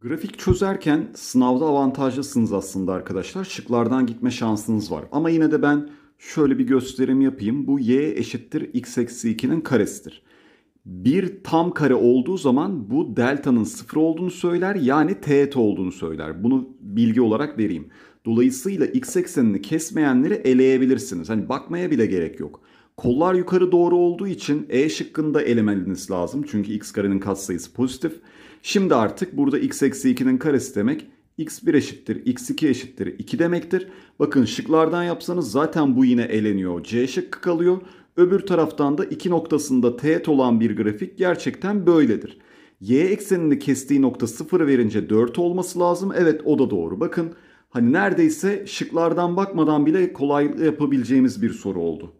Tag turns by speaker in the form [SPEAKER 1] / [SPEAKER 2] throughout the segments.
[SPEAKER 1] Grafik çözerken sınavda avantajlısınız aslında arkadaşlar. Şıklardan gitme şansınız var. Ama yine de ben şöyle bir gösterim yapayım. Bu y eşittir x eksi 2'nin karesidir. Bir tam kare olduğu zaman bu delta'nın sıfır olduğunu söyler. Yani teğet olduğunu söyler. Bunu bilgi olarak vereyim. Dolayısıyla x eksenini kesmeyenleri eleyebilirsiniz. Hani bakmaya bile gerek yok. Kollar yukarı doğru olduğu için E şıkkında elemeniz lazım. Çünkü x karenin katsayısı pozitif. Şimdi artık burada x eksi 2'nin karesi demek x1 eşittir, x2 eşittir 2 demektir. Bakın şıklardan yapsanız zaten bu yine eleniyor. C şıkkı kalıyor. Öbür taraftan da iki noktasında teğet olan bir grafik gerçekten böyledir. Y eksenini kestiği nokta 0 verince 4 olması lazım. Evet o da doğru. Bakın hani neredeyse şıklardan bakmadan bile kolay yapabileceğimiz bir soru oldu.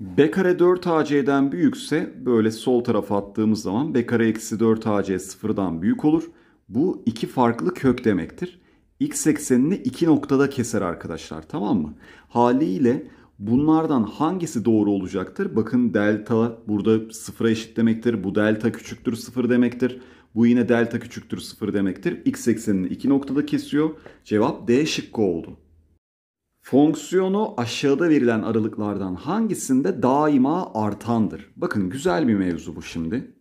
[SPEAKER 1] B kare 4 AC'den büyükse böyle sol tarafa attığımız zaman B kare eksi 4 AC sıfırdan büyük olur. Bu iki farklı kök demektir. X eksenini iki noktada keser arkadaşlar tamam mı? Haliyle bunlardan hangisi doğru olacaktır? Bakın delta burada sıfıra eşit demektir. Bu delta küçüktür sıfır demektir. Bu yine delta küçüktür sıfır demektir. X eksenini iki noktada kesiyor. Cevap D şıkkı oldu. Fonksiyonu aşağıda verilen aralıklardan hangisinde daima artandır? Bakın güzel bir mevzu bu şimdi.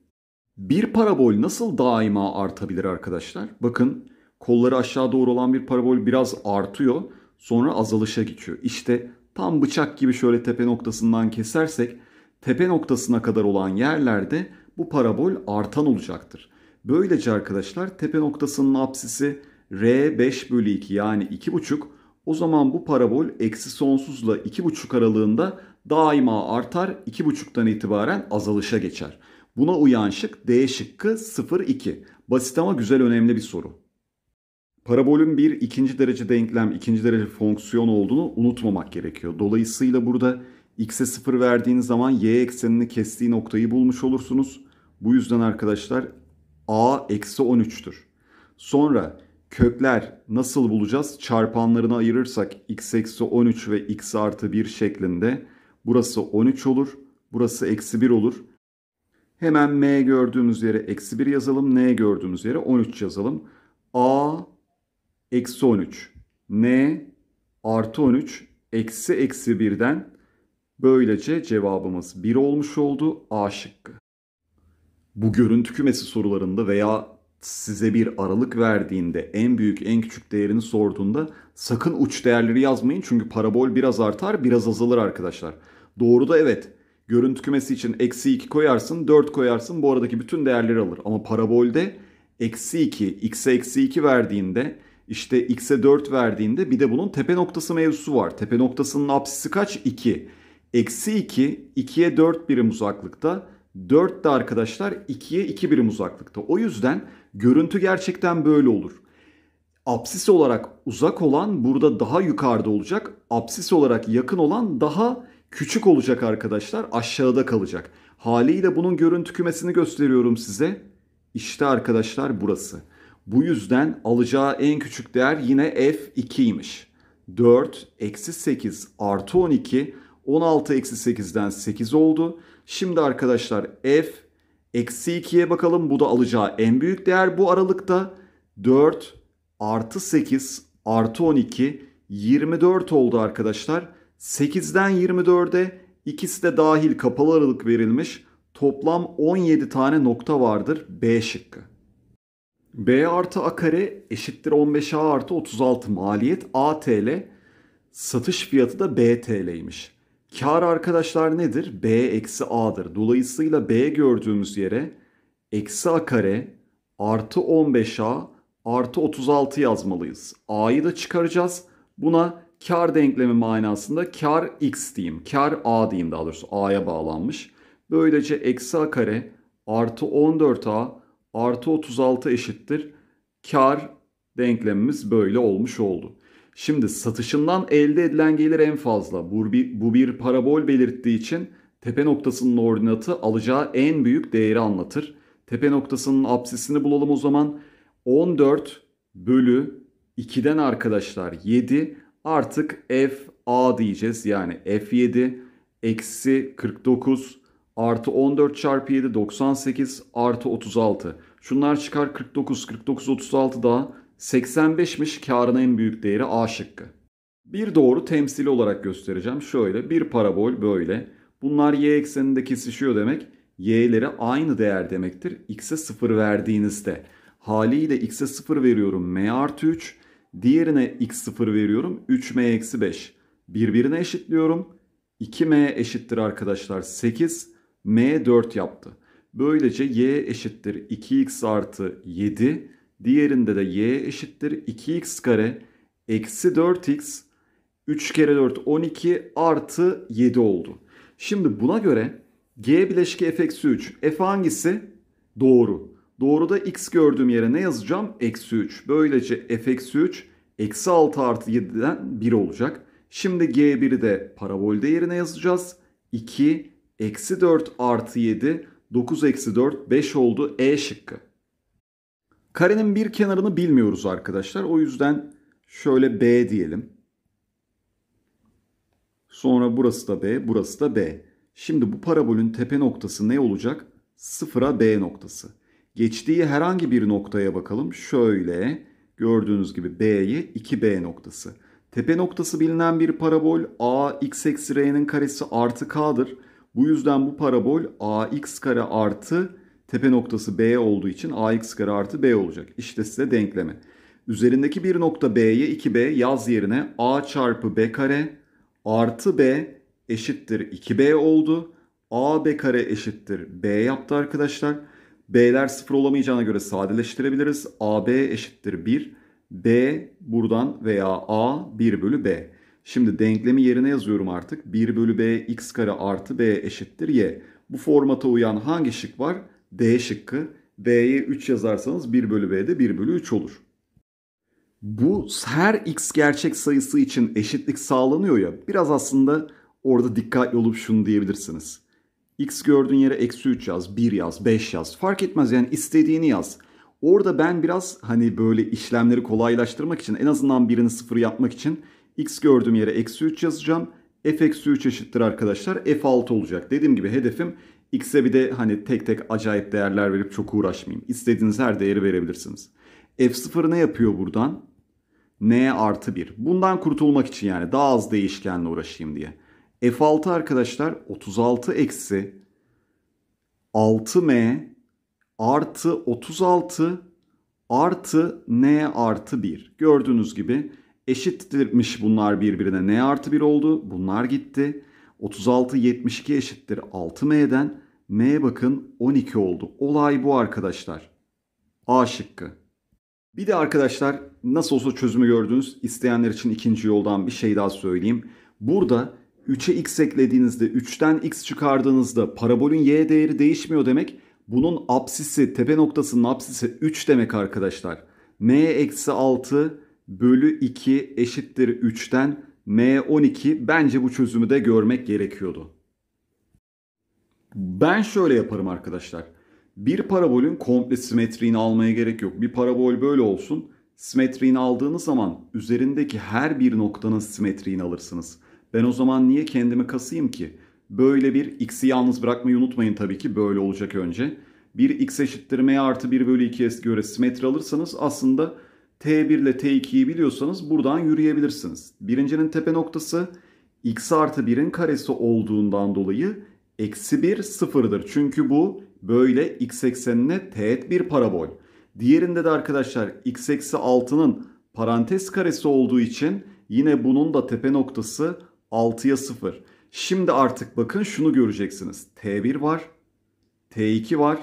[SPEAKER 1] Bir parabol nasıl daima artabilir arkadaşlar? Bakın kolları aşağı doğru olan bir parabol biraz artıyor sonra azalışa geçiyor. İşte tam bıçak gibi şöyle tepe noktasından kesersek tepe noktasına kadar olan yerlerde bu parabol artan olacaktır. Böylece arkadaşlar tepe noktasının apsisi R5 bölü 2 yani 2,5 o zaman bu parabol eksi sonsuzla 2,5 aralığında daima artar 2,5'tan itibaren azalışa geçer. Buna uyan şık D şıkkı 0,2. Basit ama güzel önemli bir soru. Parabolün bir ikinci derece denklem, ikinci derece fonksiyon olduğunu unutmamak gerekiyor. Dolayısıyla burada x'e 0 verdiğiniz zaman y eksenini kestiği noktayı bulmuş olursunuz. Bu yüzden arkadaşlar a eksi 13'tür. Sonra Kökler nasıl bulacağız? Çarpanlarını ayırırsak x eksi 13 ve x artı 1 şeklinde. Burası 13 olur. Burası eksi 1 olur. Hemen m gördüğümüz yere eksi 1 yazalım. n gördüğümüz yere 13 yazalım. a eksi 13. n artı 13 eksi eksi 1'den böylece cevabımız 1 olmuş oldu. A şıkkı. Bu görüntü kümesi sorularında veya size bir aralık verdiğinde en büyük en küçük değerini sorduğunda sakın uç değerleri yazmayın çünkü parabol biraz artar biraz azalır arkadaşlar. Doğru da evet görüntü kümesi için eksi 2 koyarsın 4 koyarsın bu aradaki bütün değerleri alır ama parabolde eksi 2 x'e eksi 2 verdiğinde işte x'e 4 verdiğinde bir de bunun tepe noktası mevzusu var. Tepe noktasının apsisi kaç? 2. Eksi 2 2'ye 4 birim uzaklıkta 4 de arkadaşlar 2'ye 2 birim uzaklıkta. O yüzden Görüntü gerçekten böyle olur. Apsis olarak uzak olan burada daha yukarıda olacak. Apsis olarak yakın olan daha küçük olacak arkadaşlar. Aşağıda kalacak. Haliyle bunun görüntü kümesini gösteriyorum size. İşte arkadaşlar burası. Bu yüzden alacağı en küçük değer yine f2'ymiş. 4, eksi 8 artı 12, 16 eksi 8'den 8 oldu. Şimdi arkadaşlar f Eksi 2'ye bakalım. Bu da alacağı en büyük değer bu aralıkta. 4 artı 8 artı 12 24 oldu arkadaşlar. 8'den 24'e ikisi de dahil kapalı aralık verilmiş. Toplam 17 tane nokta vardır B şıkkı. B artı A kare eşittir 15A artı 36 maliyet ATL Satış fiyatı da BTL'ymiş. Kar arkadaşlar nedir? B eksi A'dır. Dolayısıyla B gördüğümüz yere eksi A kare artı 15A artı 36 yazmalıyız. A'yı da çıkaracağız. Buna kar denklemi manasında kar X diyeyim. Kar A diyeyim daha doğrusu A'ya bağlanmış. Böylece eksi A kare artı 14A artı 36 eşittir. Kar denklemimiz böyle olmuş oldu. Şimdi satışından elde edilen gelir en fazla. Bu bir, bu bir parabol belirttiği için tepe noktasının ordinatı alacağı en büyük değeri anlatır. Tepe noktasının apsisini bulalım o zaman. 14 bölü 2'den arkadaşlar 7 artık f a diyeceğiz. Yani f7 eksi 49 artı 14 çarpı 7 98 artı 36. Şunlar çıkar 49 49 36 daha 85'miş karına en büyük değeri A şıkkı. Bir doğru temsili olarak göstereceğim. Şöyle bir parabol böyle. Bunlar y ekseninde kesişiyor demek. Y'lere aynı değer demektir. X'e 0 verdiğinizde. Haliyle X'e 0 veriyorum. M artı 3. Diğerine X 0 veriyorum. 3M eksi 5. Birbirine eşitliyorum. 2M eşittir arkadaşlar 8. M 4 yaptı. Böylece Y eşittir 2X artı 7. Diğerinde de y eşittir 2x kare eksi 4x 3 kere 4 12 artı 7 oldu. Şimdi buna göre g bileşki f eksi 3. f hangisi? Doğru. Doğru da x gördüğüm yere ne yazacağım? Eksi 3. Böylece f eksi 3 eksi 6 artı 7'den 1 olacak. Şimdi g1'i de parabolde yerine yazacağız. 2 eksi 4 artı 7 9 eksi 4 5 oldu E şıkkı. Karenin bir kenarını bilmiyoruz arkadaşlar. O yüzden şöyle B diyelim. Sonra burası da B, burası da B. Şimdi bu parabolün tepe noktası ne olacak? Sıfıra B noktası. Geçtiği herhangi bir noktaya bakalım. Şöyle gördüğünüz gibi B'ye 2B noktası. Tepe noktası bilinen bir parabol a x eksi r'nin karesi artı k'dır. Bu yüzden bu parabol a x kare artı Tepe noktası B olduğu için AX kare artı B olacak. İşte size denklemi. Üzerindeki bir nokta B'ye 2B yaz yerine A çarpı B kare artı B eşittir 2B oldu. A B kare eşittir B yaptı arkadaşlar. B'ler sıfır olamayacağına göre sadeleştirebiliriz. A b eşittir 1. B buradan veya A 1 bölü B. Şimdi denklemi yerine yazıyorum artık. 1 bölü B x kare artı B eşittir y. Bu formata uyan hangi şık var? D şıkkı. B'ye 3 yazarsanız 1 bölü B'de 1 bölü 3 olur. Bu her x gerçek sayısı için eşitlik sağlanıyor ya biraz aslında orada dikkatli olup şunu diyebilirsiniz. X gördüğün yere eksi 3 yaz, 1 yaz, 5 yaz fark etmez yani istediğini yaz. Orada ben biraz hani böyle işlemleri kolaylaştırmak için en azından birini sıfır yapmak için x gördüğüm yere eksi 3 yazacağım. f eksi 3 eşittir arkadaşlar f6 olacak. Dediğim gibi hedefim X'e bir de hani tek tek acayip değerler verip çok uğraşmayayım. İstediğiniz her değeri verebilirsiniz. F0 ne yapıyor buradan? N artı 1. Bundan kurtulmak için yani daha az değişkenle uğraşayım diye. F6 arkadaşlar 36 eksi 6M artı 36 artı N artı 1. Gördüğünüz gibi eşittirmiş bunlar birbirine. N artı 1 oldu. Bunlar gitti. 36 72 eşittir 6M'den. M'ye bakın 12 oldu. Olay bu arkadaşlar. A şıkkı. Bir de arkadaşlar nasıl olsa çözümü gördünüz. İsteyenler için ikinci yoldan bir şey daha söyleyeyim. Burada 3'e x eklediğinizde 3'ten x çıkardığınızda parabolün y değeri değişmiyor demek. Bunun apsisi tepe noktasının apsisi 3 demek arkadaşlar. m eksi 6 bölü 2 eşittir 3'ten m12 bence bu çözümü de görmek gerekiyordu. Ben şöyle yaparım arkadaşlar. Bir parabolün komple simetriğini almaya gerek yok. Bir parabol böyle olsun. Simetriğini aldığınız zaman üzerindeki her bir noktanın simetriğini alırsınız. Ben o zaman niye kendimi kasayım ki? Böyle bir x'i yalnız bırakmayı unutmayın tabii ki böyle olacak önce. Bir x eşittir m artı 1 bölü 2'ye göre simetri alırsanız aslında t1 ile t2'yi biliyorsanız buradan yürüyebilirsiniz. Birincinin tepe noktası x artı 1'in karesi olduğundan dolayı eksi 1 sıfırdır. Çünkü bu böyle x eksenine teğet bir parabol. Diğerinde de arkadaşlar x eksi 6'nın parantez karesi olduğu için yine bunun da tepe noktası 6'ya 0. Şimdi artık bakın şunu göreceksiniz. T1 var, T2 var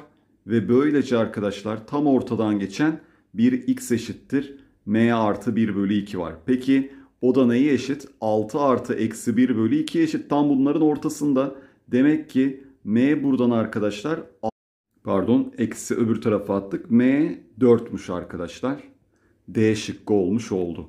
[SPEAKER 1] ve böylece arkadaşlar tam ortadan geçen bir x eşittir. M artı 1 bölü 2 var. Peki o da neye eşit? 6 artı eksi 1 bölü 2 eşit. Tam bunların ortasında. Demek ki M buradan arkadaşlar pardon eksi öbür tarafa attık. M 4'müş arkadaşlar. D şıkkı olmuş oldu.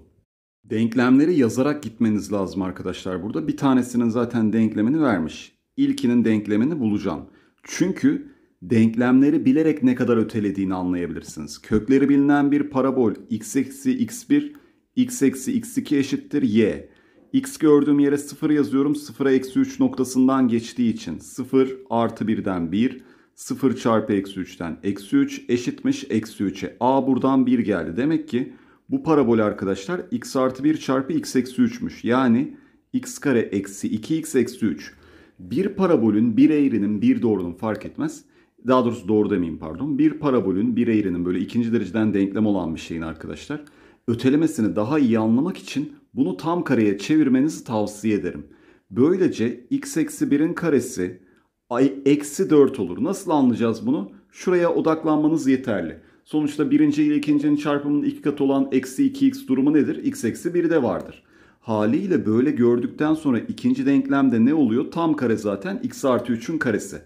[SPEAKER 1] Denklemleri yazarak gitmeniz lazım arkadaşlar burada. Bir tanesinin zaten denklemini vermiş. İlkinin denklemini bulacağım. Çünkü denklemleri bilerek ne kadar ötelediğini anlayabilirsiniz. Kökleri bilinen bir parabol x eksi x1, x eksi x2 eşittir y x gördüğüm yere 0 yazıyorum. 0'a eksi 3 noktasından geçtiği için 0 artı 1'den 1. 0 çarpı eksi 3'ten eksi 3 eşitmiş eksi 3'e. A buradan 1 geldi. Demek ki bu parabol arkadaşlar x artı 1 çarpı x eksi 3'müş. Yani x kare eksi 2x eksi 3. Bir parabolün bir eğrinin bir doğrunun fark etmez. Daha doğrusu doğru demeyeyim pardon. Bir parabolün bir eğrinin böyle ikinci dereceden denklem olan bir şeyin arkadaşlar ötelemesini daha iyi anlamak için bunu tam kareye çevirmenizi tavsiye ederim. Böylece x eksi 1'in karesi ay, eksi 4 olur. Nasıl anlayacağız bunu? Şuraya odaklanmanız yeterli. Sonuçta birinci ile ikincinin çarpımının iki katı olan eksi 2x durumu nedir? x eksi 1 de vardır. Haliyle böyle gördükten sonra ikinci denklemde ne oluyor? Tam kare zaten x artı 3'ün karesi.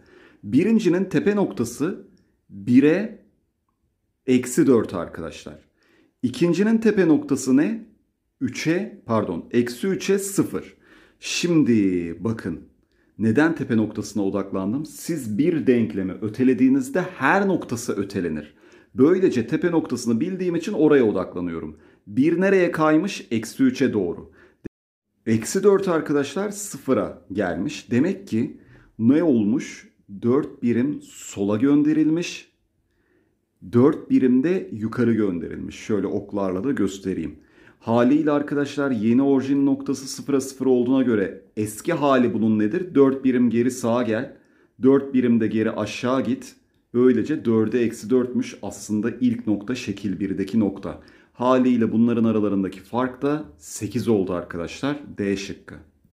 [SPEAKER 1] Birincinin tepe noktası 1'e eksi 4 arkadaşlar. İkincinin tepe noktası ne? 3'e pardon eksi 3'e 0. Şimdi bakın neden tepe noktasına odaklandım? Siz bir denklemi ötelediğinizde her noktası ötelenir. Böylece tepe noktasını bildiğim için oraya odaklanıyorum. 1 nereye kaymış? Eksi 3'e doğru. Eksi 4 arkadaşlar 0'a gelmiş. Demek ki ne olmuş? 4 birim sola gönderilmiş. 4 birim de yukarı gönderilmiş. Şöyle oklarla da göstereyim. Haliyle arkadaşlar yeni orijin noktası 0'a 0 olduğuna göre eski hali bunun nedir? 4 birim geri sağa gel. 4 birim de geri aşağı git. Böylece 4'e eksi 4'müş aslında ilk nokta şekil 1'deki nokta. Haliyle bunların aralarındaki fark da 8 oldu arkadaşlar. D şıkkı.